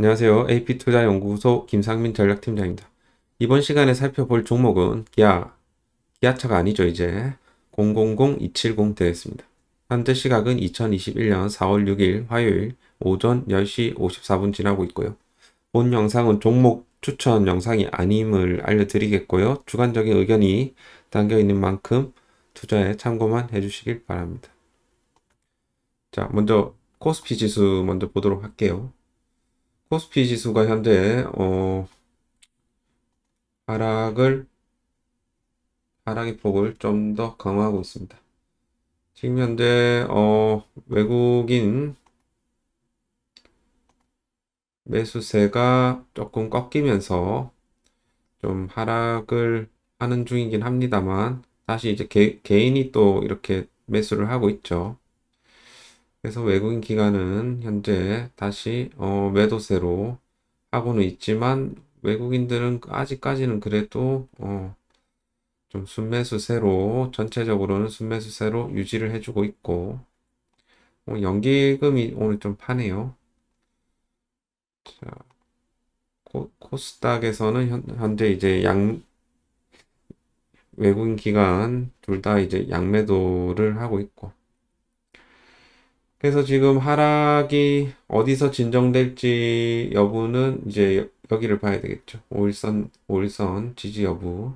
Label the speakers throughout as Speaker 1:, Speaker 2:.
Speaker 1: 안녕하세요. AP투자연구소 김상민 전략팀장입니다. 이번 시간에 살펴볼 종목은 기아, 기아차가 아니죠 이제 000270 되겠습니다. 현재 시각은 2021년 4월 6일 화요일 오전 10시 54분 지나고 있고요. 본 영상은 종목 추천 영상이 아님을 알려드리겠고요. 주관적인 의견이 담겨 있는 만큼 투자에 참고만 해주시길 바랍니다. 자, 먼저 코스피 지수 먼저 보도록 할게요. 코스피 지수가 현재 어, 하락을 하락의 폭을 좀 더 강화하고 있습니다. 지금 현재 어, 외국인 매수세가 조금 꺾이면서 좀 하락을 하는 중이긴 합니다만 다시 이제 개, 개인이 또 이렇게 매수를 하고 있죠. 그래서 외국인 기관은 현재 다시 어, 매도세로 하고는 있지만 외국인들은 아직까지는 그래도 어, 좀 순매수세로 전체적으로는 순매수세로 유지를 해주고 있고 어, 연기금이 오늘 좀 파네요. 자, 코, 코스닥에서는 현, 현재 이제 양 외국인 기관 둘 다 이제 양매도를 하고 있고 그래서 지금 하락이 어디서 진정될지 여부는 이제 여기를 봐야 되겠죠. 5일선, 5일선 지지 여부.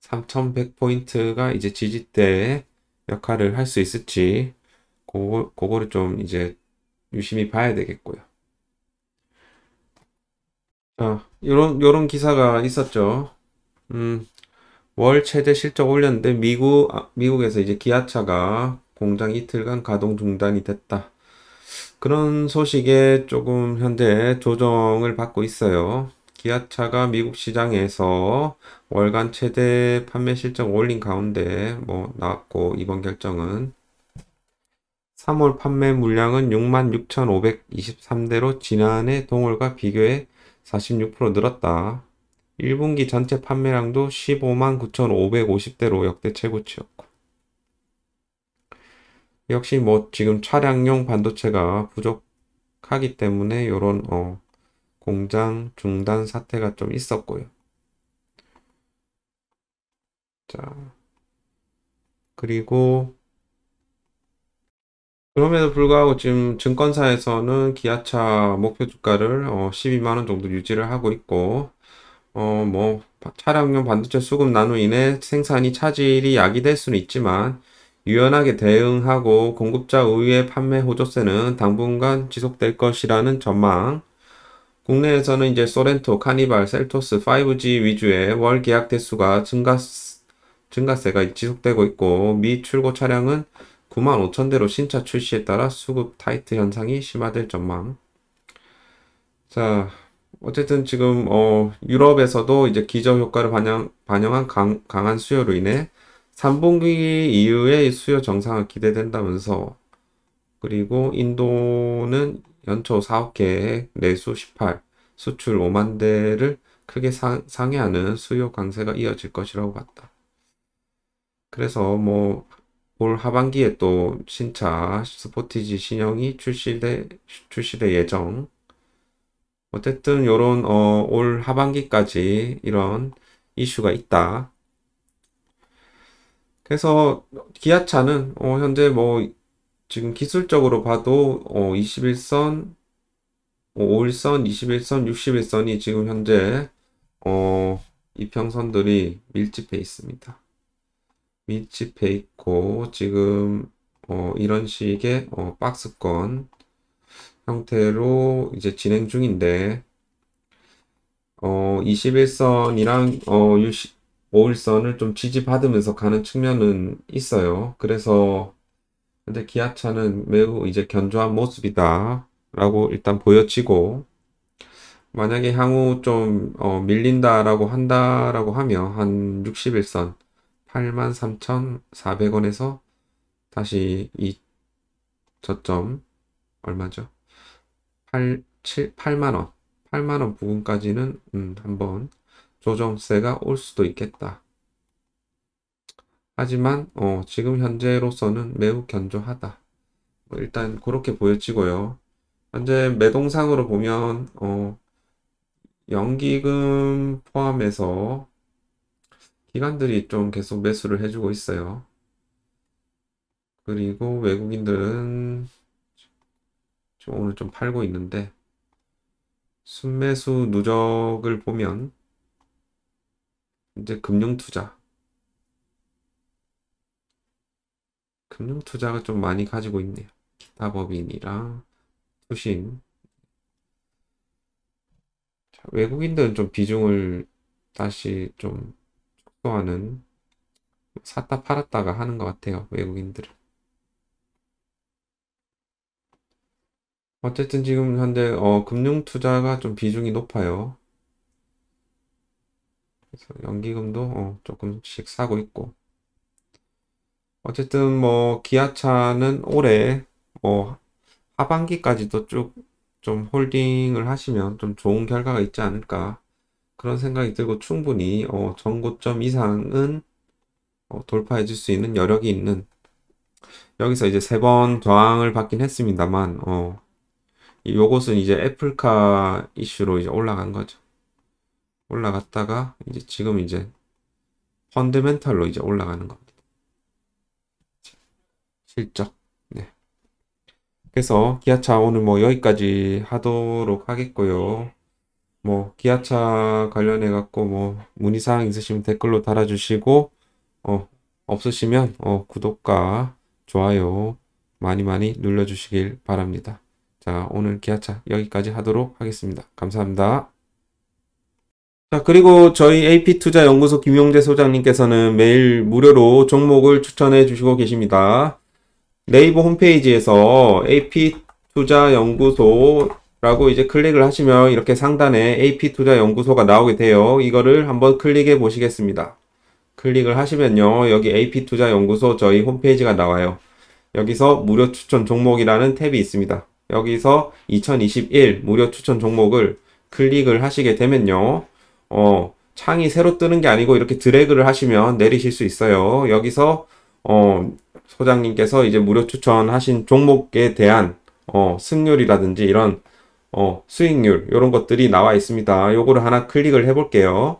Speaker 1: 3100포인트가 이제 지지대 역할을 할 수 있을지, 그거, 그거를 좀 이제 유심히 봐야 되겠고요. 자, 요런, 요런 기사가 있었죠. 음, 월 최대 실적 올렸는데, 미국, 아, 미국에서 이제 기아차가 공장 이틀간 가동 중단이 됐다. 그런 소식에 조금 현재 조정을 받고 있어요. 기아차가 미국 시장에서 월간 최대 판매 실적 올린 가운데 뭐 나왔고 이번 결정은 3월 판매 물량은 66,523대로 지난해 동월과 비교해 46% 늘었다. 1분기 전체 판매량도 159,550대로 역대 최고치였고 역시 뭐 지금 차량용 반도체가 부족하기 때문에 이런 어, 공장 중단 사태가 좀 있었고요. 자, 그리고 그럼에도 불구하고 지금 증권사에서는 기아차 목표 주가를 어 12만원 정도 유지를 하고 있고 어 뭐 차량용 반도체 수급 난로 인해 생산이 차질이 야기될 수는 있지만 유연하게 대응하고 공급자 우위의 판매 호조세는 당분간 지속될 것이라는 전망. 국내에서는 이제 소렌토, 카니발, 셀토스 5G 위주의 월 계약 대수가 증가 증가세가 지속되고 있고 미 출고 차량은 9만 5천 대로 신차 출시에 따라 수급 타이트 현상이 심화될 전망. 자, 어쨌든 지금 어, 유럽에서도 이제 기저 효과를 반영, 반영한 강, 강한 수요로 인해 3분기 이후에 수요 정상화 기대된다면서 그리고 인도는 연초 사업 계획 내수 18, 수출 5만 대를 크게 상, 상회하는 수요 강세가 이어질 것이라고 봤다. 그래서 뭐 올 하반기에 또 신차 스포티지 신형이 출시돼 출시될 예정. 어쨌든 요런 어, 올 하반기까지 이런 이슈가 있다. 그래서 기아차는 어, 현재 뭐 지금 기술적으로 봐도 어, 21선, 어, 5일선, 21선, 61선이 지금 현재 어, 이평선들이 밀집해 있습니다. 밀집해 있고 지금 어, 이런 식의 어, 박스권 형태로 이제 진행 중인데 어, 21선이랑 어, 60, 5일선을 좀 지지받으면서 가는 측면은 있어요. 그래서 근데 기아차는 매우 이제 견조한 모습이다 라고 일단 보여지고 만약에 향후 좀 어, 밀린다라고 한다라고 하면 한 61선 83,400원에서 다시 이 저점 얼마죠? 8, 7, 8만원 8만원 부분까지는 음, 한번 조정세가 올 수도 있겠다. 하지만 어, 지금 현재로서는 매우 견조하다. 뭐 일단 그렇게 보여지고요. 현재 매동상으로 보면 어, 연기금 포함해서 기관들이 좀 계속 매수를 해주고 있어요. 그리고 외국인들은 오늘 좀 팔고 있는데 순매수 누적을 보면 이제 금융 투자. 금융 투자가 좀 많이 가지고 있네요. 기타 법인이랑 투신. 자, 외국인들은 좀 비중을 다시 좀 축소하는 샀다 팔았다가 하는 것 같아요. 외국인들은. 어쨌든 지금 현재 어, 금융 투자가 좀 비중이 높아요. 연기금도 어, 조금씩 사고 있고 어쨌든 뭐 기아차는 올해 뭐 하반기까지도 쭉 좀 홀딩을 하시면 좀 좋은 결과가 있지 않을까 그런 생각이 들고 충분히 어, 전고점 이상은 어, 돌파해 줄 수 있는 여력이 있는 여기서 이제 세 번 저항을 받긴 했습니다만 어, 요것은 이제 애플카 이슈로 이제 올라간 거죠. 올라갔다가 이제 지금 이제 펀드멘탈로 이제 올라가는 겁니다. 실적. 네. 그래서 기아차 오늘 뭐 여기까지 하도록 하겠고요. 뭐 기아차 관련해 갖고 뭐 문의 사항 있으시면 댓글로 달아 주시고 어 없으시면 어 구독과 좋아요 많이 많이 눌러 주시길 바랍니다. 자, 오늘 기아차 여기까지 하도록 하겠습니다. 감사합니다. 자, 그리고 저희 AP투자연구소 김용재 소장님께서는 매일 무료로 종목을 추천해 주시고 계십니다. 네이버 홈페이지에서 AP투자연구소라고 이제 클릭을 하시면 이렇게 상단에 AP투자연구소가 나오게 돼요. 이거를 한번 클릭해 보시겠습니다. 클릭을 하시면요. 여기 AP투자연구소 저희 홈페이지가 나와요. 여기서 무료 추천 종목이라는 탭이 있습니다. 여기서 2021 무료 추천 종목을 클릭을 하시게 되면요. 어, 창이 새로 뜨는 게 아니고 이렇게 드래그를 하시면 내리실 수 있어요. 여기서 어, 소장님께서 이제 무료 추천하신 종목에 대한 어, 승률이라든지 이런 어, 수익률 이런 것들이 나와 있습니다. 요거를 하나 클릭을 해볼게요.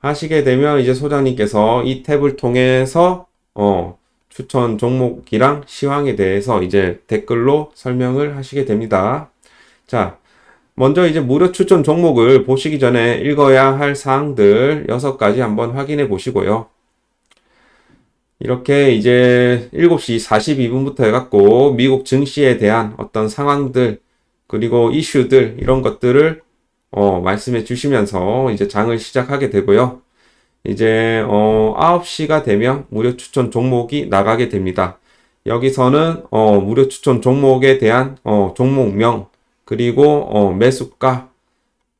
Speaker 1: 하시게 되면 이제 소장님께서 이 탭을 통해서 어, 추천 종목이랑 시황에 대해서 이제 댓글로 설명을 하시게 됩니다. 자, 먼저 이제 무료 추천 종목을 보시기 전에 읽어야 할 사항들 6가지 한번 확인해 보시고요. 이렇게 이제 7시 42분부터 해갖고 미국 증시에 대한 어떤 상황들 그리고 이슈들 이런 것들을 어, 말씀해 주시면서 이제 장을 시작하게 되고요. 이제 어, 9시가 되면 무료 추천 종목이 나가게 됩니다. 여기서는 어, 무료 추천 종목에 대한 어, 종목명 그리고 어, 매수가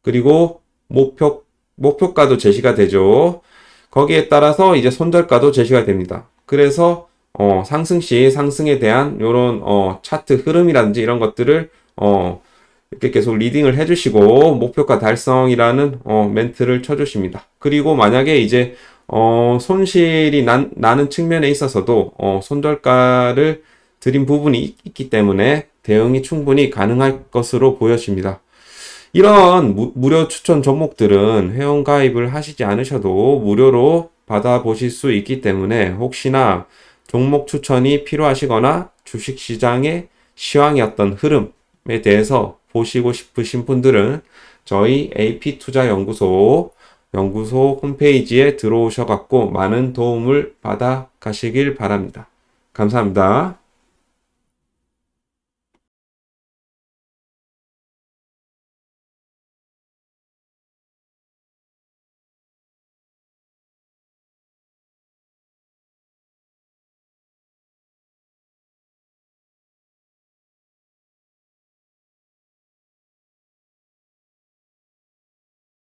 Speaker 1: 그리고 목표 목표가도 제시가 되죠. 거기에 따라서 이제 손절가도 제시가 됩니다. 그래서 어, 상승 시 상승에 대한 요런 어, 차트 흐름이라든지 이런 것들을 어, 이렇게 계속 리딩을 해주시고 목표가 달성이라는 어, 멘트를 쳐주십니다. 그리고 만약에 이제 어, 손실이 난, 나는 측면에 있어서도 어, 손절가를 드린 부분이 있, 기 때문에 대응이 충분히 가능할 것으로 보여집니다. 이런 무, 료 추천 종목들은 회원 가입을 하시지 않으셔도 무료로 받아보실 수 있기 때문에 혹시나 종목 추천이 필요하시거나 주식시장의 시황이었던 흐름에 대해서 보시고 싶으신 분들은 저희 AP투자연구소 연구소 홈페이지에 들어오셔갖고 많은 도움을 받아 가시길 바랍니다. 감사합니다.